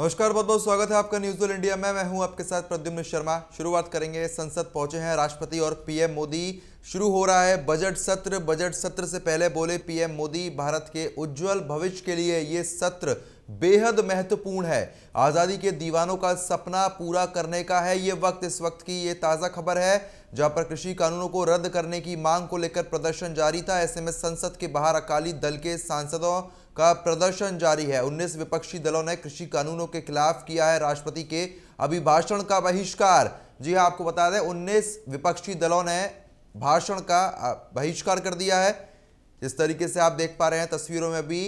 नमस्कार बहुत बहुत स्वागत है आपका न्यूज इंडिया में मैं हूं आपके साथ प्रद्युम्न शर्मा शुरुआत करेंगे संसद पहुंचे हैं राष्ट्रपति और पीएम मोदी शुरू हो रहा है बजट सत्र बजट सत्र से पहले बोले पीएम मोदी भारत के उज्जवल भविष्य के लिए ये सत्र बेहद महत्वपूर्ण है आज़ादी के दीवानों का सपना पूरा करने का है ये वक्त इस वक्त की ये ताज़ा खबर है जहां पर कृषि कानूनों को रद्द करने की मांग को लेकर प्रदर्शन जारी था ऐसे में संसद के बाहर अकाली दल के सांसदों का प्रदर्शन जारी है 19 विपक्षी दलों ने कृषि कानूनों के खिलाफ किया है राष्ट्रपति के अभिभाषण का बहिष्कार जी हाँ आपको बता दें उन्नीस विपक्षी दलों ने भाषण का बहिष्कार कर दिया है जिस तरीके से आप देख पा रहे हैं तस्वीरों में भी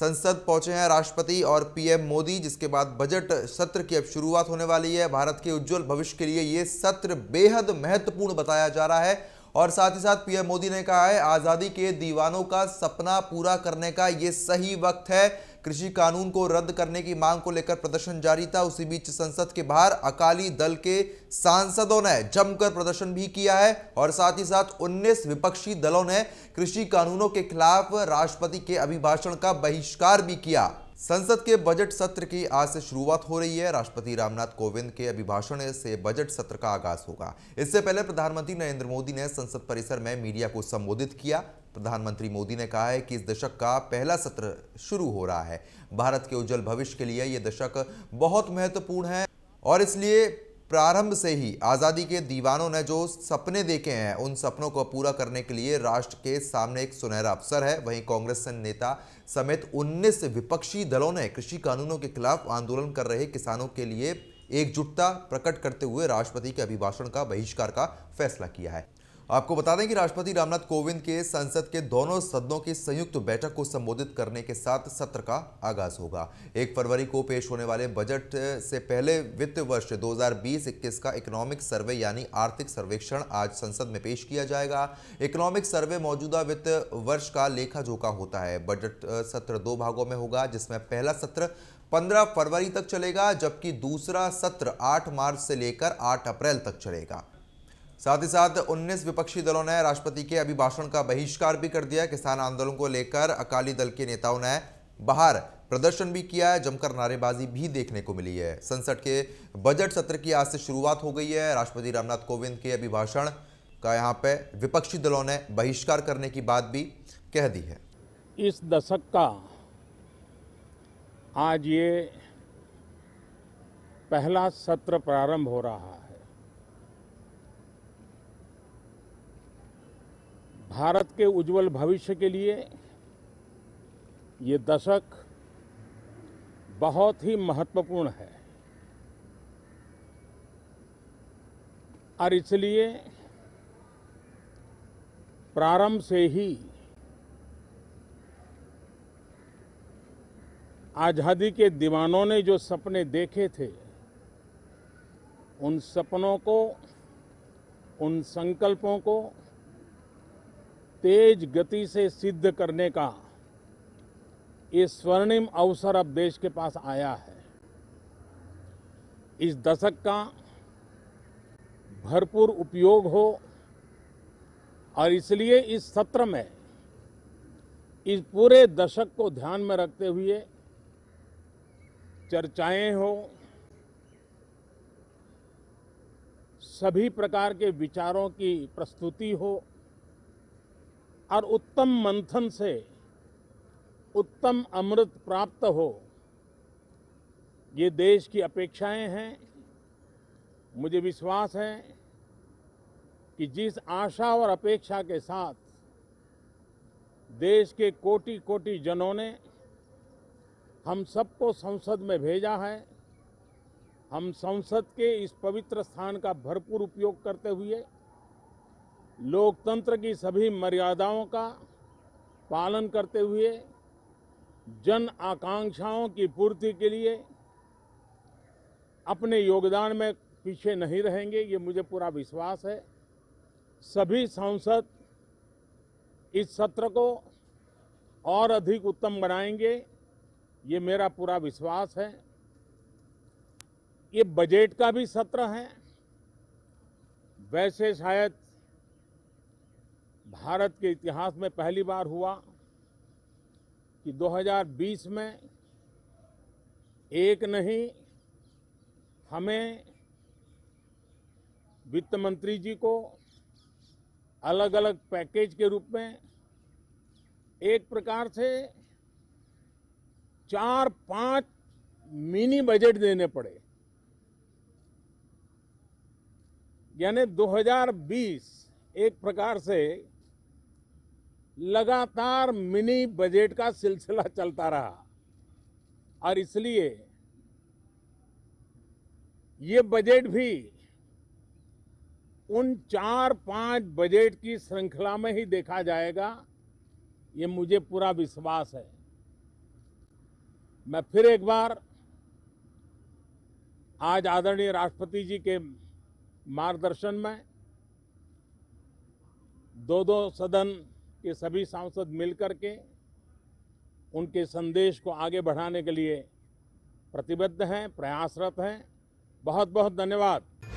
संसद पहुंचे हैं राष्ट्रपति और पीएम मोदी जिसके बाद बजट सत्र की अब शुरुआत होने वाली है भारत के उज्जवल भविष्य के लिए ये सत्र बेहद महत्वपूर्ण बताया जा रहा है और साथ ही साथ पीएम मोदी ने कहा है आज़ादी के दीवानों का सपना पूरा करने का ये सही वक्त है कृषि कानून को रद्द करने की मांग को लेकर प्रदर्शन जारी था उसी बीच संसद के बाहर अकाली दल के सांसदों ने जमकर प्रदर्शन भी किया है और साथ ही साथ 19 विपक्षी दलों ने कृषि कानूनों के खिलाफ राष्ट्रपति के अभिभाषण का बहिष्कार भी किया संसद के बजट सत्र की आज से शुरुआत हो रही है राष्ट्रपति रामनाथ कोविंद के अभिभाषण से बजट सत्र का आगाज होगा इससे पहले प्रधानमंत्री नरेंद्र मोदी ने संसद परिसर में मीडिया को संबोधित किया प्रधानमंत्री मोदी ने कहा है कि इस दशक का पहला सत्र शुरू हो रहा है भारत के उज्जवल भविष्य के लिए यह दशक बहुत महत्वपूर्ण है और इसलिए प्रारंभ से ही आज़ादी के दीवानों ने जो सपने देखे हैं उन सपनों को पूरा करने के लिए राष्ट्र के सामने एक सुनहरा अवसर है वहीं कांग्रेस नेता समेत 19 विपक्षी दलों ने कृषि कानूनों के खिलाफ आंदोलन कर रहे किसानों के लिए एकजुटता प्रकट करते हुए राष्ट्रपति के अभिभाषण का बहिष्कार का फैसला किया है आपको बता दें कि राष्ट्रपति रामनाथ कोविंद के संसद के दोनों सदनों की संयुक्त बैठक को संबोधित करने के साथ सत्र का आगाज होगा एक फरवरी को पेश होने वाले बजट से पहले वित्त वर्ष 2020-21 का इकोनॉमिक सर्वे यानी आर्थिक सर्वेक्षण आज संसद में पेश किया जाएगा इकोनॉमिक सर्वे मौजूदा वित्त वर्ष का लेखा जोखा होता है बजट सत्र दो भागों में होगा जिसमें पहला सत्र 15 फरवरी तक चलेगा जबकि दूसरा सत्र 8 मार्च से लेकर 8 अप्रैल तक चलेगा साथ ही साथ 19 विपक्षी दलों ने राष्ट्रपति के अभिभाषण का बहिष्कार भी कर दिया किसान आंदोलन को लेकर अकाली दल के नेताओं ने बाहर प्रदर्शन भी किया है जमकर नारेबाजी भी देखने को मिली है संसद के बजट सत्र की आज से शुरुआत हो गई है राष्ट्रपति रामनाथ कोविंद के अभिभाषण का यहाँ पे विपक्षी दलों ने बहिष्कार करने की बात भी कह दी है इस दशक का आज ये पहला सत्र प्रारंभ हो रहा है भारत के उज्जवल भविष्य के लिए ये दशक बहुत ही महत्वपूर्ण है और इसलिए प्रारंभ से ही आज़ादी के दीवानों ने जो सपने देखे थे उन सपनों को उन संकल्पों को तेज गति से सिद्ध करने का ये स्वर्णिम अवसर अब देश के पास आया है इस दशक का भरपूर उपयोग हो और इसलिए इस सत्र में इस पूरे दशक को ध्यान में रखते हुए चर्चाएं हो सभी प्रकार के विचारों की प्रस्तुति हो और उत्तम मंथन से उत्तम अमृत प्राप्त हो ये देश की अपेक्षाएं हैं मुझे विश्वास है कि जिस आशा और अपेक्षा के साथ देश के कोटि कोटि जनों ने हम सबको संसद में भेजा है हम संसद के इस पवित्र स्थान का भरपूर उपयोग करते हुए लोकतंत्र की सभी मर्यादाओं का पालन करते हुए जन आकांक्षाओं की पूर्ति के लिए अपने योगदान में पीछे नहीं रहेंगे ये मुझे पूरा विश्वास है सभी सांसद इस सत्र को और अधिक उत्तम बनाएंगे ये मेरा पूरा विश्वास है ये बजट का भी सत्र है वैसे शायद भारत के इतिहास में पहली बार हुआ कि 2020 में एक नहीं हमें वित्त मंत्री जी को अलग अलग पैकेज के रूप में एक प्रकार से चार पांच मिनी बजट देने पड़े यानी 2020 एक प्रकार से लगातार मिनी बजट का सिलसिला चलता रहा और इसलिए ये बजट भी उन चार पांच बजट की श्रृंखला में ही देखा जाएगा ये मुझे पूरा विश्वास है मैं फिर एक बार आज आदरणीय राष्ट्रपति जी के मार्गदर्शन में दो दो सदन के सभी सांसद मिलकर के उनके संदेश को आगे बढ़ाने के लिए प्रतिबद्ध हैं प्रयासरत हैं बहुत बहुत धन्यवाद